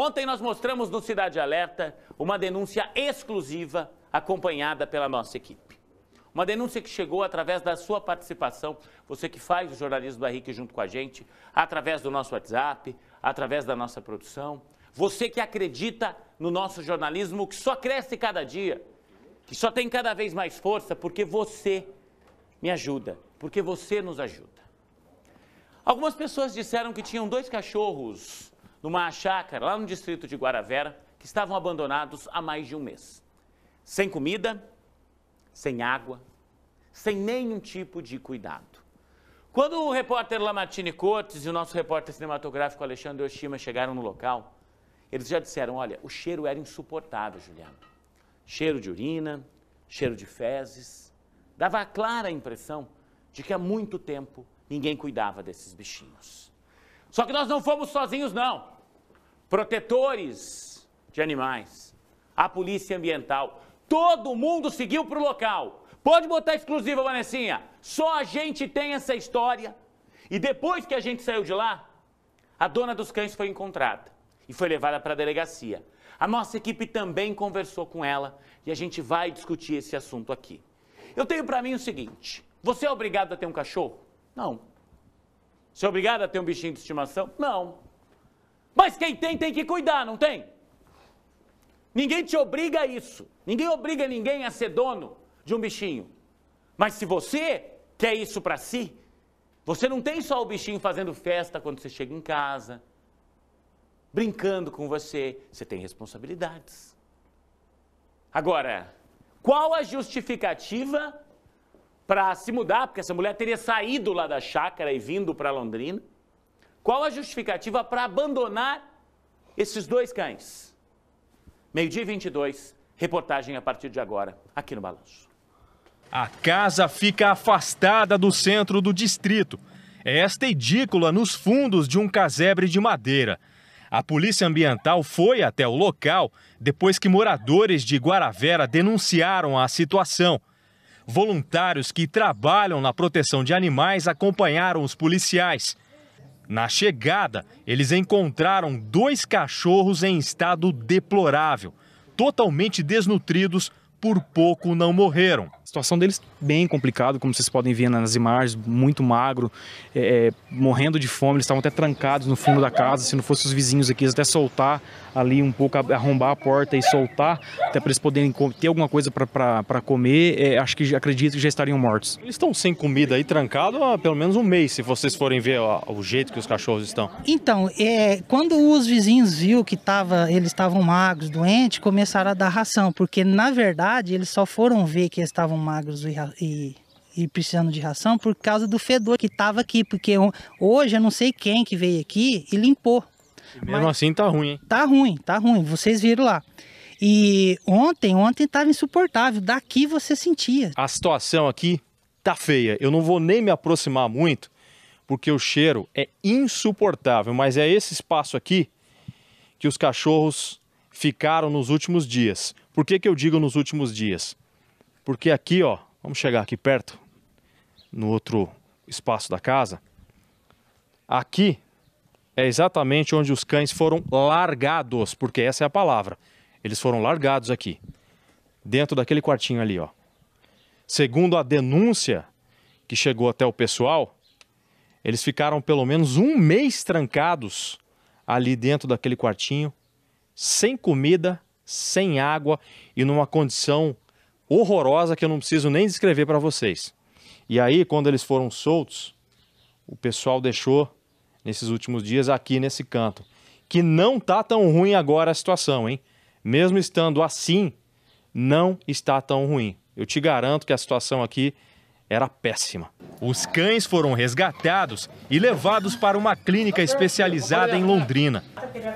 Ontem nós mostramos no Cidade Alerta uma denúncia exclusiva acompanhada pela nossa equipe. Uma denúncia que chegou através da sua participação, você que faz o jornalismo da RIC junto com a gente, através do nosso WhatsApp, através da nossa produção. Você que acredita no nosso jornalismo que só cresce cada dia, que só tem cada vez mais força, porque você me ajuda, porque você nos ajuda. Algumas pessoas disseram que tinham dois cachorros numa chácara lá no distrito de Guaravera, que estavam abandonados há mais de um mês. Sem comida, sem água, sem nenhum tipo de cuidado. Quando o repórter Lamartine Cortes e o nosso repórter cinematográfico Alexandre Oshima chegaram no local, eles já disseram, olha, o cheiro era insuportável, Juliana. Cheiro de urina, cheiro de fezes. Dava a clara impressão de que há muito tempo ninguém cuidava desses bichinhos. Só que nós não fomos sozinhos, não. Protetores de animais, a polícia ambiental, todo mundo seguiu para o local. Pode botar exclusiva, Vanessinha. Só a gente tem essa história. E depois que a gente saiu de lá, a dona dos cães foi encontrada e foi levada para a delegacia. A nossa equipe também conversou com ela e a gente vai discutir esse assunto aqui. Eu tenho para mim o seguinte: você é obrigado a ter um cachorro? Não. Você é obrigado a ter um bichinho de estimação? Não. Mas quem tem, tem que cuidar, não tem? Ninguém te obriga a isso. Ninguém obriga ninguém a ser dono de um bichinho. Mas se você quer isso para si, você não tem só o bichinho fazendo festa quando você chega em casa, brincando com você. Você tem responsabilidades. Agora, qual a justificativa para se mudar, porque essa mulher teria saído lá da chácara e vindo para Londrina. Qual a justificativa para abandonar esses dois cães? Meio-dia 22, reportagem a partir de agora, aqui no Balanço. A casa fica afastada do centro do distrito. É esta edícula nos fundos de um casebre de madeira. A polícia ambiental foi até o local depois que moradores de Guaravera denunciaram a situação voluntários que trabalham na proteção de animais acompanharam os policiais. Na chegada, eles encontraram dois cachorros em estado deplorável, totalmente desnutridos, por pouco não morreram situação deles bem complicado, como vocês podem ver nas imagens, muito magro, é, é, morrendo de fome, eles estavam até trancados no fundo da casa, se não fossem os vizinhos aqui, eles até soltar ali um pouco, arrombar a porta e soltar, até para eles poderem ter alguma coisa para comer, é, acho que acredito que já estariam mortos. Eles estão sem comida aí, trancado há pelo menos um mês, se vocês forem ver ó, o jeito que os cachorros estão. Então, é, quando os vizinhos viu que tava, eles estavam magros, doentes, começaram a dar ração, porque na verdade eles só foram ver que estavam magros e, e, e precisando de ração por causa do fedor que estava aqui, porque hoje eu não sei quem que veio aqui e limpou. E mesmo Mas, assim tá ruim, hein? Tá ruim, tá ruim. Vocês viram lá. E ontem, ontem estava insuportável. Daqui você sentia. A situação aqui tá feia. Eu não vou nem me aproximar muito, porque o cheiro é insuportável. Mas é esse espaço aqui que os cachorros ficaram nos últimos dias. Por que, que eu digo nos últimos dias? Porque aqui, ó, vamos chegar aqui perto, no outro espaço da casa. Aqui é exatamente onde os cães foram largados, porque essa é a palavra. Eles foram largados aqui, dentro daquele quartinho ali, ó. Segundo a denúncia que chegou até o pessoal, eles ficaram pelo menos um mês trancados ali dentro daquele quartinho, sem comida, sem água e numa condição horrorosa que eu não preciso nem descrever para vocês. E aí, quando eles foram soltos, o pessoal deixou nesses últimos dias aqui nesse canto, que não tá tão ruim agora a situação, hein? Mesmo estando assim, não está tão ruim. Eu te garanto que a situação aqui era péssima. Os cães foram resgatados e levados para uma clínica especializada em Londrina.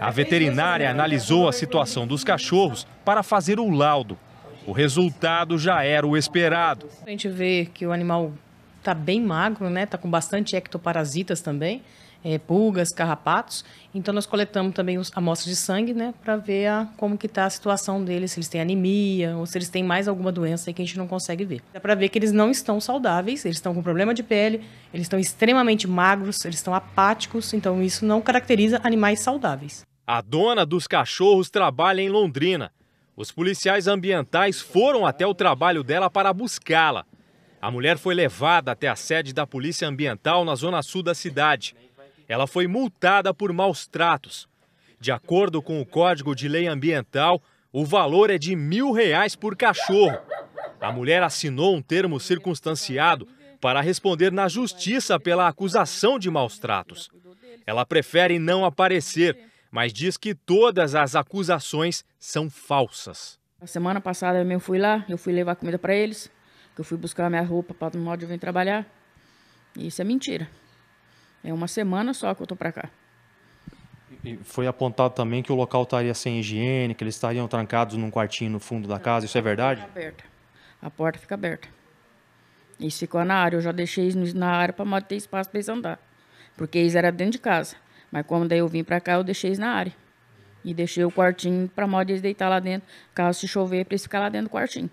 A veterinária analisou a situação dos cachorros para fazer o laudo o resultado já era o esperado. A gente vê que o animal está bem magro, né? Está com bastante ectoparasitas também, é, pulgas, carrapatos. Então nós coletamos também os, amostras de sangue, né? Para ver a, como que está a situação deles, se eles têm anemia ou se eles têm mais alguma doença aí que a gente não consegue ver. Dá para ver que eles não estão saudáveis, eles estão com problema de pele, eles estão extremamente magros, eles estão apáticos. Então isso não caracteriza animais saudáveis. A dona dos cachorros trabalha em Londrina os policiais ambientais foram até o trabalho dela para buscá-la. A mulher foi levada até a sede da Polícia Ambiental na zona sul da cidade. Ela foi multada por maus tratos. De acordo com o Código de Lei Ambiental, o valor é de mil reais por cachorro. A mulher assinou um termo circunstanciado para responder na justiça pela acusação de maus tratos. Ela prefere não aparecer mas diz que todas as acusações são falsas. A semana passada eu mesmo fui lá, eu fui levar comida para eles, que eu fui buscar minha roupa para no modo de vir trabalhar. E isso é mentira. É uma semana só que eu estou para cá. E foi apontado também que o local estaria sem higiene, que eles estariam trancados num quartinho no fundo da casa. Isso é verdade? Fica aberta. A porta fica aberta. Isso ficou na área. Eu já deixei na área para ter espaço para eles andar. Porque eles eram dentro de casa. Mas como daí eu vim para cá, eu deixei eles na área. E deixei o quartinho para moda de eles deitar lá dentro, caso se chover, para eles ficarem lá dentro do quartinho.